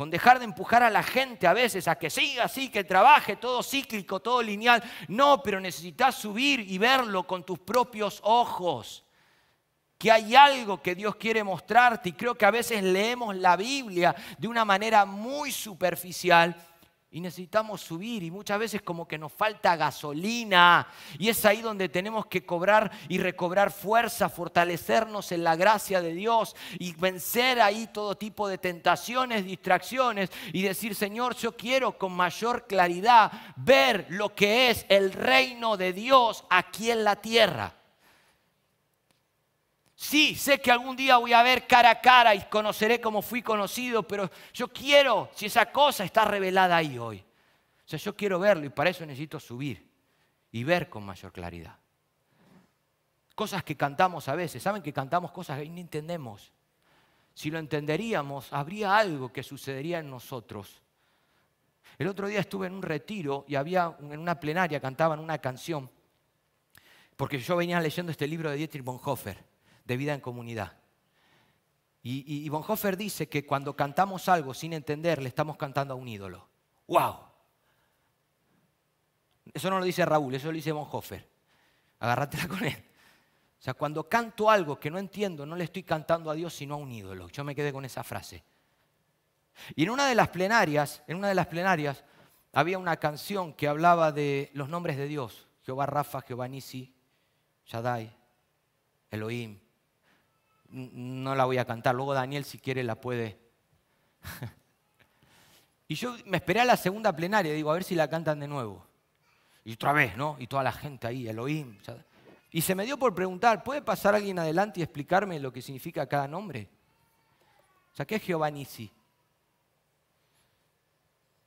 con dejar de empujar a la gente a veces a que siga así, que trabaje, todo cíclico, todo lineal. No, pero necesitas subir y verlo con tus propios ojos que hay algo que Dios quiere mostrarte y creo que a veces leemos la Biblia de una manera muy superficial y necesitamos subir y muchas veces como que nos falta gasolina y es ahí donde tenemos que cobrar y recobrar fuerza, fortalecernos en la gracia de Dios y vencer ahí todo tipo de tentaciones, distracciones y decir, Señor, yo quiero con mayor claridad ver lo que es el reino de Dios aquí en la tierra. Sí, sé que algún día voy a ver cara a cara y conoceré cómo fui conocido, pero yo quiero, si esa cosa está revelada ahí hoy. O sea, yo quiero verlo y para eso necesito subir y ver con mayor claridad. Cosas que cantamos a veces, ¿saben que cantamos cosas que no entendemos? Si lo entenderíamos, habría algo que sucedería en nosotros. El otro día estuve en un retiro y había en una plenaria cantaban una canción, porque yo venía leyendo este libro de Dietrich Bonhoeffer de vida en comunidad. Y, y, Bonhoeffer dice que cuando cantamos algo sin entender, le estamos cantando a un ídolo. ¡Wow! Eso no lo dice Raúl, eso lo dice Bonhoeffer. Agárratela con él. O sea, cuando canto algo que no entiendo, no le estoy cantando a Dios, sino a un ídolo. Yo me quedé con esa frase. Y en una de las plenarias, en una de las plenarias, había una canción que hablaba de los nombres de Dios. Jehová Rafa, Jehová Nisi, Shaddai, Elohim, no la voy a cantar. Luego Daniel, si quiere, la puede. [laughs] y yo me esperé a la segunda plenaria, digo, a ver si la cantan de nuevo. Y otra vez, ¿no? Y toda la gente ahí, Elohim. Y se me dio por preguntar, ¿puede pasar alguien adelante y explicarme lo que significa cada nombre? O sea, ¿qué es Jehová Nisi?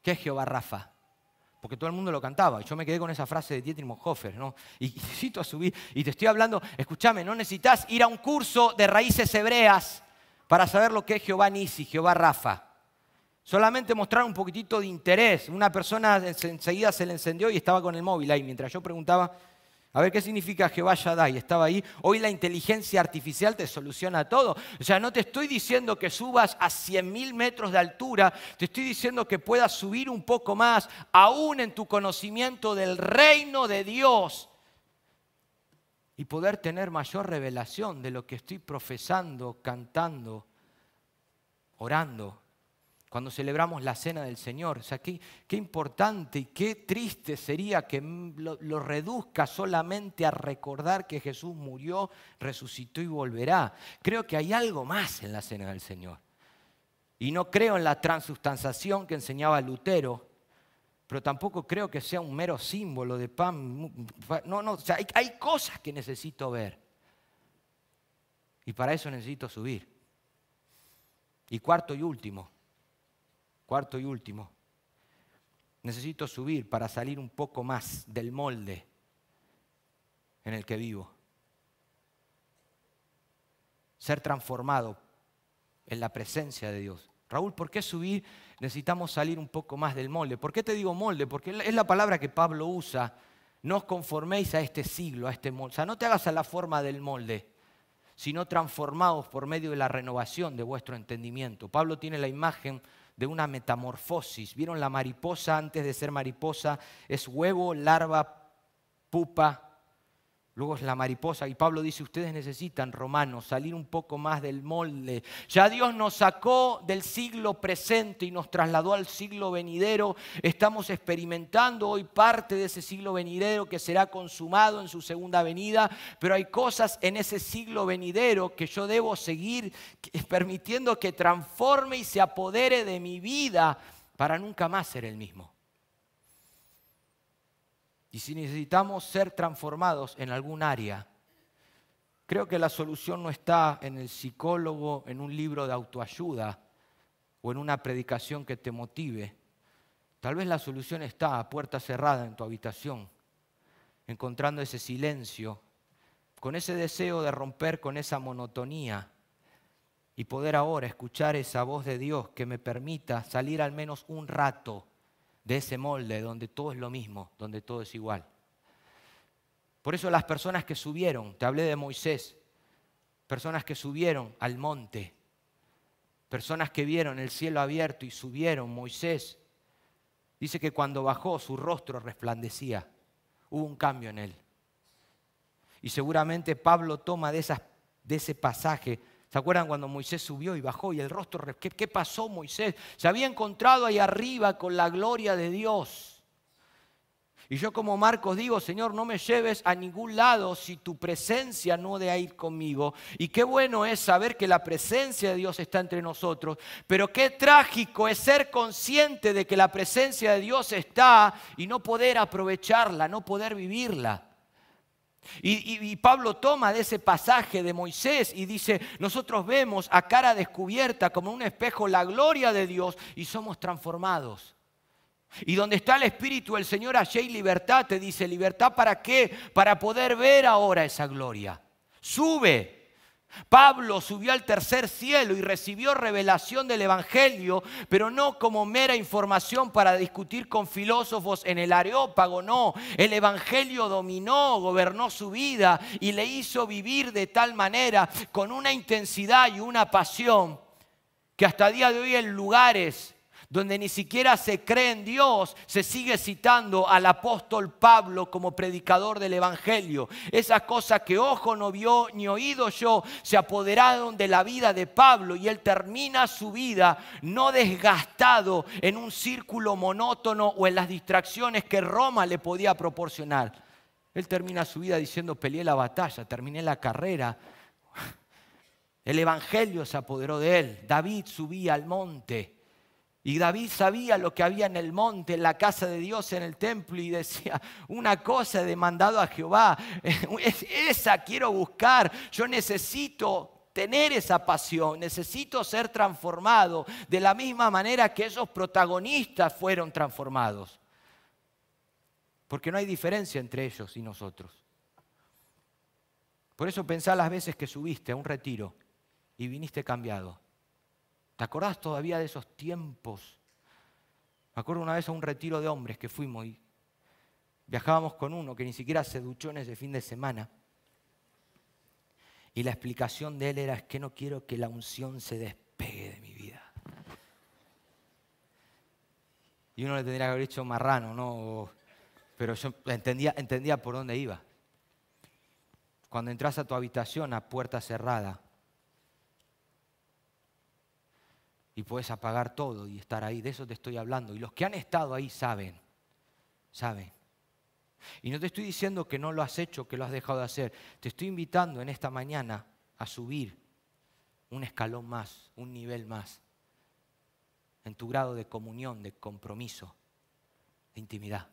¿Qué es Jehová Rafa? porque todo el mundo lo cantaba. Y yo me quedé con esa frase de Dietrich Mohofer, ¿no? Y subir, y te estoy hablando, escúchame, no necesitas ir a un curso de raíces hebreas para saber lo que es Jehová Nisi, Jehová Rafa. Solamente mostrar un poquitito de interés. Una persona enseguida se le encendió y estaba con el móvil ahí mientras yo preguntaba a ver qué significa Jehová Shaddai, estaba ahí. Hoy la inteligencia artificial te soluciona todo. O sea, no te estoy diciendo que subas a 100.000 metros de altura, te estoy diciendo que puedas subir un poco más, aún en tu conocimiento del reino de Dios y poder tener mayor revelación de lo que estoy profesando, cantando, orando cuando celebramos la cena del Señor. O sea, qué, qué importante y qué triste sería que lo, reduzca solamente a recordar que Jesús murió, resucitó y volverá. Creo que hay algo más en la cena del Señor. Y no creo en la transustanciación que enseñaba Lutero, pero tampoco creo que sea un mero símbolo de pan. No, no, o sea, hay cosas que necesito ver. Y para eso necesito subir. Y cuarto y último, Cuarto y último, necesito subir para salir un poco más del molde en el que vivo. Ser transformado en la presencia de Dios. Raúl, ¿por qué subir? Necesitamos salir un poco más del molde. ¿Por qué te digo molde? Porque es la palabra que Pablo usa. No os conforméis a este siglo, a este molde. O sea, no te hagas a la forma del molde, sino transformados por medio de la renovación de vuestro entendimiento. Pablo tiene la imagen de una metamorfosis. ¿Vieron la mariposa antes de ser mariposa? Es huevo, larva, pupa, Luego es la mariposa y Pablo dice, ustedes necesitan, romanos, salir un poco más del molde. Ya Dios nos sacó del siglo presente y nos trasladó al siglo venidero. Estamos experimentando hoy parte de ese siglo venidero que será consumado en su segunda venida, pero hay cosas en ese siglo venidero que yo debo seguir [laughs] permitiendo que transforme y se apodere de mi vida para nunca más ser el mismo y si necesitamos ser transformados en algún área, creo que la solución no está en el psicólogo, en un libro de autoayuda o en una predicación que te motive. Tal vez la solución está a puerta cerrada en tu habitación, encontrando ese silencio, con ese deseo de romper con esa monotonía y poder ahora escuchar esa voz de Dios que me permita salir al menos un rato de ese molde donde todo es lo mismo, donde todo es igual. Por eso las personas que subieron, te hablé de Moisés, personas que subieron al monte, personas que vieron el cielo abierto y subieron, Moisés, dice que cuando bajó su rostro resplandecía, hubo un cambio en él. Y seguramente Pablo toma de, esas, de ese pasaje ¿Se acuerdan cuando Moisés subió y bajó y el rostro... ¿Qué, pasó Moisés? Se había encontrado ahí arriba con la gloria de Dios. Y yo como Marcos digo, Señor, no me lleves a ningún lado si tu presencia no de ir conmigo. Y qué bueno es saber que la presencia de Dios está entre nosotros, pero qué trágico es ser consciente de que la presencia de Dios está y no poder aprovecharla, no poder vivirla. Y, Pablo toma de ese pasaje de Moisés y dice, nosotros vemos a cara descubierta como un espejo la gloria de Dios y somos transformados. Y donde está el Espíritu, el Señor, allí hay libertad, te dice, libertad para qué? Para poder ver ahora esa gloria. Sube, Pablo subió al tercer cielo y recibió revelación del Evangelio, pero no como mera información para discutir con filósofos en el areópago, no. El Evangelio dominó, gobernó su vida y le hizo vivir de tal manera, con una intensidad y una pasión, que hasta el día de hoy en lugares donde ni siquiera se cree en Dios, se sigue citando al apóstol Pablo como predicador del Evangelio. Esas cosas que ojo no vio ni oído yo se apoderaron de la vida de Pablo y él termina su vida no desgastado en un círculo monótono o en las distracciones que Roma le podía proporcionar. Él termina su vida diciendo, peleé la batalla, terminé la carrera, el Evangelio se apoderó de él. David subía al monte. Y David sabía lo que había en el monte, en la casa de Dios, en el templo, y decía, [laughs] una cosa he demandado a Jehová, [laughs] esa quiero buscar, yo necesito tener esa pasión, necesito ser transformado de la misma manera que esos protagonistas fueron transformados. Porque no hay diferencia entre ellos y nosotros. Por eso pensá las veces que subiste a un retiro y viniste cambiado. ¿Te acordás todavía de esos tiempos? Me acuerdo una vez a un retiro de hombres que fuimos y viajábamos con uno que ni siquiera se duchó en ese fin de semana. Y la explicación de él era, es que no quiero que la unción se despegue de mi vida. Y uno le tendría que haber dicho marrano, ¿no? Pero yo entendía, entendía por dónde iba. Cuando entras a tu habitación a puerta cerrada, y puedes apagar todo y estar ahí. De eso te estoy hablando. Y los que han estado ahí saben, saben. Y no te estoy diciendo que no lo has hecho, que lo has dejado de hacer. Te estoy invitando en esta mañana a subir un escalón más, un nivel más, en tu grado de comunión, de compromiso, de intimidad.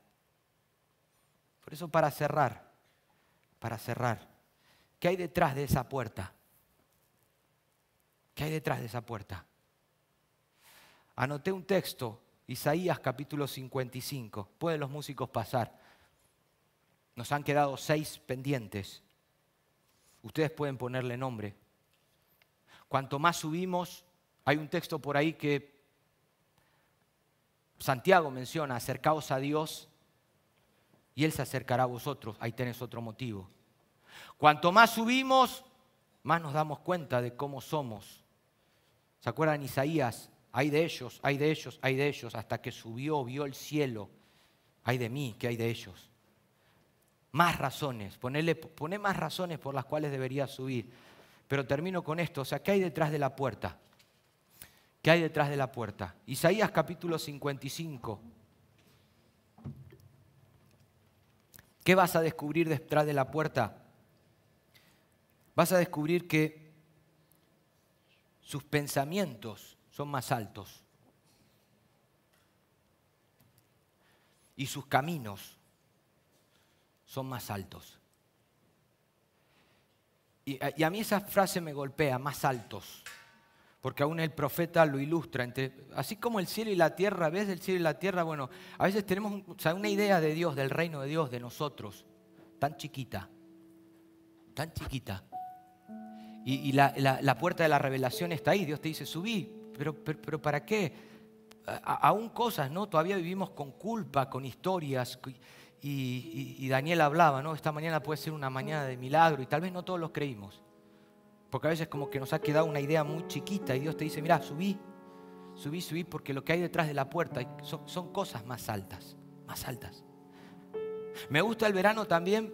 Por eso para cerrar, para cerrar, ¿qué hay detrás de esa puerta? ¿Qué hay detrás de esa puerta? anoté un texto, Isaías capítulo 55. Pueden los músicos pasar. Nos han quedado seis pendientes. Ustedes pueden ponerle nombre. Cuanto más subimos, hay un texto por ahí que Santiago menciona, acercaos a Dios y Él se acercará a vosotros. Ahí tenés otro motivo. Cuanto más subimos, más nos damos cuenta de cómo somos. ¿Se acuerdan Isaías? Hay de ellos, hay de ellos, hay de ellos, hasta que subió, vio el cielo. Hay de mí, ¿qué hay de ellos. Más razones, poné más razones por las cuales debería subir. Pero termino con esto, o sea, ¿qué hay detrás de la puerta? ¿Qué hay detrás de la puerta? Isaías capítulo 55. ¿Qué vas a descubrir detrás de la puerta? Vas a descubrir que sus pensamientos son más altos. Y sus caminos son más altos. Eh, y a, mí esa frase me golpea, más altos porque aún el profeta lo ilustra. así como el cielo y la tierra, ves el cielo y la tierra, bueno, a veces tenemos una idea de Dios, del reino de Dios, de nosotros, tan chiquita, tan chiquita. Y, la, puerta de la revelación está ahí, Dios te dice, subí, pero, ¿para qué? aún cosas, ¿no? Todavía vivimos con culpa, con historias. Y, Daniel hablaba, ¿no? Esta mañana puede ser una mañana de milagro y tal vez no todos los creímos. Porque a veces como que nos ha quedado una idea muy chiquita y Dios te dice, mira, subí, subí, subí, porque lo que hay detrás de la puerta son, son cosas más altas, más altas. Me gusta el verano también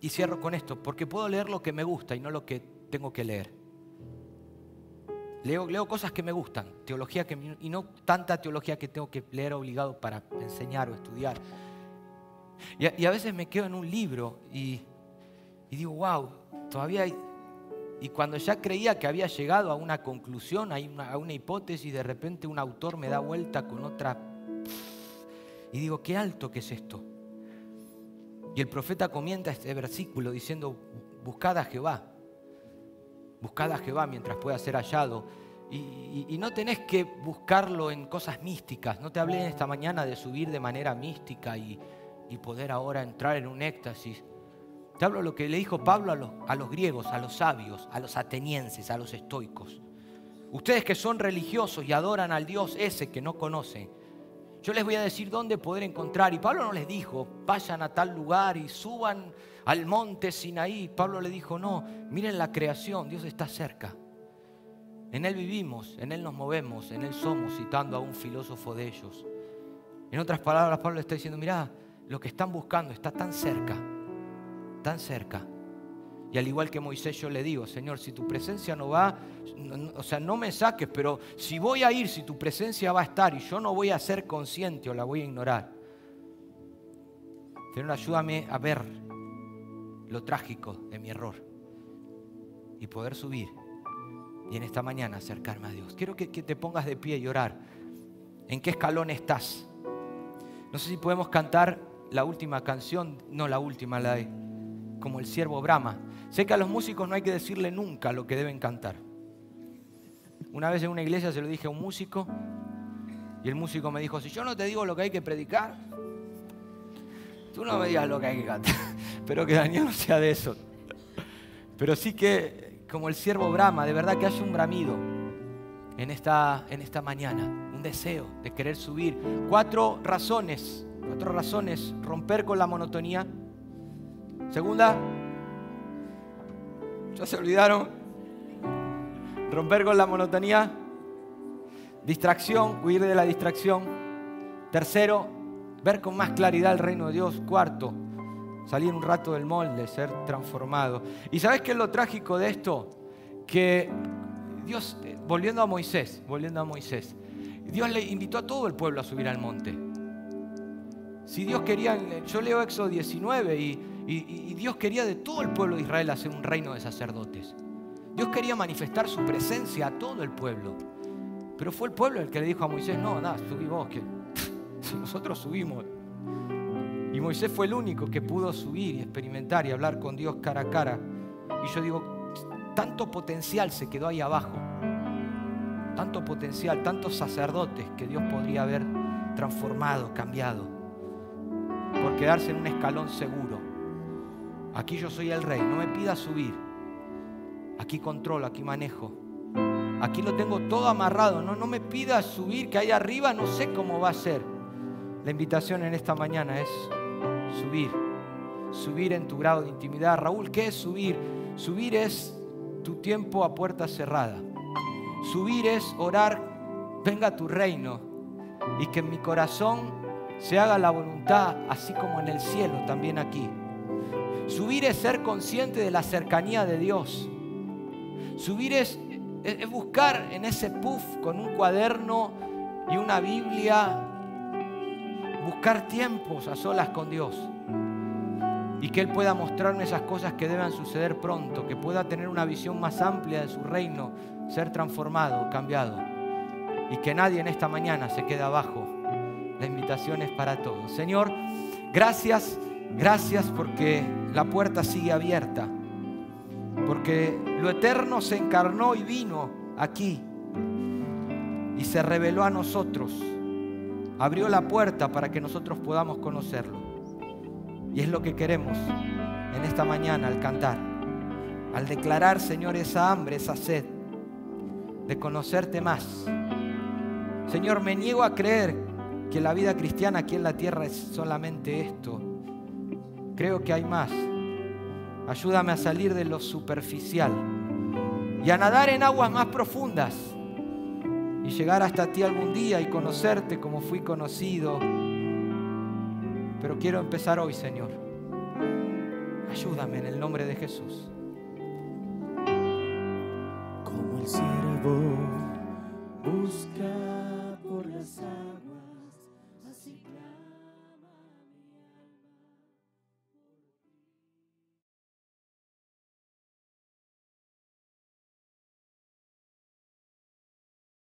y cierro con esto, porque puedo leer lo que me gusta y no lo que tengo que leer. Leo, cosas que me gustan, teología que y no tanta teología que tengo que leer obligado para enseñar o estudiar. Y a, veces me quedo en un libro y, digo, wow, todavía hay... Y cuando ya creía que había llegado a una conclusión, a una, a una hipótesis, de repente un autor me da vuelta con otra... Y digo, qué alto que es esto. Y el profeta comienza este versículo diciendo, buscad a Jehová, Buscad a Jehová mientras pueda ser hallado. Y, no tenés que buscarlo en cosas místicas. No te hablé esta mañana de subir de manera mística y, poder ahora entrar en un éxtasis. Te hablo de lo que le dijo Pablo a los, a los griegos, a los sabios, a los atenienses, a los estoicos. Ustedes que son religiosos y adoran al Dios ese que no conocen, yo les voy a decir dónde poder encontrar. Y Pablo no les dijo, vayan a tal lugar y suban al monte Sinaí. Pablo le dijo, no, miren la creación, Dios está cerca. En Él vivimos, en Él nos movemos, en Él somos, citando a un filósofo de ellos. En otras palabras, Pablo le está diciendo, mirá, lo que están buscando está tan cerca, tan cerca. Y al igual que Moisés yo le digo, Señor, si tu presencia no va, o sea, no me saques, pero si voy a ir, si tu presencia va a estar y yo no voy a ser consciente o la voy a ignorar, Señor, ayúdame a ver lo trágico de mi error y poder subir y en esta mañana acercarme a Dios. Quiero que, te pongas de pie y llorar ¿En qué escalón estás? No sé si podemos cantar la última canción, no la última, la de como el siervo Brahma. Sé que a los músicos no hay que decirle nunca lo que deben cantar. Una vez en una iglesia se lo dije a un músico y el músico me dijo, si yo no te digo lo que hay que predicar, tú no me digas lo que hay que cantar. Espero que Daniel [laughs] no sea de eso. Pero sí que, como el siervo brama, de verdad que hay un bramido en esta, en esta mañana, un deseo de querer subir. Cuatro razones, cuatro razones, romper con la monotonía. Segunda, ya se olvidaron, romper con la monotonía. Distracción, huir de la distracción. Tercero, ver con más claridad el reino de Dios. Cuarto, salir un rato del molde, ser transformado. ¿Y sabes qué es lo trágico de esto? Que Dios, eh, volviendo a Moisés, volviendo a Moisés, Dios le invitó a todo el pueblo a subir al monte. Si Dios quería, yo leo Éxodo 19 y, Dios quería de todo el pueblo de Israel hacer un reino de sacerdotes. Dios quería manifestar su presencia a todo el pueblo. Pero fue el pueblo el que le dijo a Moisés, no, nada, subimos, que si [laughs] nosotros subimos, y Moisés fue el único que pudo subir y experimentar y hablar con Dios cara a cara. Y yo digo, tanto potencial se quedó ahí abajo, tanto potencial, tantos sacerdotes que Dios podría haber transformado, cambiado, por quedarse en un escalón seguro. Aquí yo soy el rey, no me pida subir. Aquí controlo, aquí manejo. Aquí lo tengo todo amarrado. No, no me pida subir, que ahí arriba no sé cómo va a ser. La invitación en esta mañana es Subir. Subir en tu grado de intimidad. Raúl, ¿qué es subir? Subir es tu tiempo a puerta cerrada. Subir es orar, venga tu reino y que en mi corazón se haga la voluntad, así como en el cielo, también aquí. Subir es ser consciente de la cercanía de Dios. Subir es buscar en ese puff con un cuaderno y una Biblia buscar tiempos a solas con Dios y que Él pueda mostrarme esas cosas que deben suceder pronto, que pueda tener una visión más amplia de su reino, ser transformado, cambiado, y que nadie en esta mañana se quede abajo. La invitación es para todos. Señor, gracias, gracias porque la puerta sigue abierta, porque lo eterno se encarnó y vino aquí y se reveló a nosotros abrió la puerta para que nosotros podamos conocerlo. Y es lo que queremos en esta mañana al cantar, al declarar, Señor, esa hambre, esa sed de conocerte más. Señor, me niego a creer que la vida cristiana aquí en la tierra es solamente esto. Creo que hay más. Ayúdame a salir de lo superficial y a nadar en aguas más profundas y llegar hasta ti algún día y conocerte como fui conocido. Pero quiero empezar hoy, Señor. Ayúdame en el nombre de Jesús. Como el siervo busca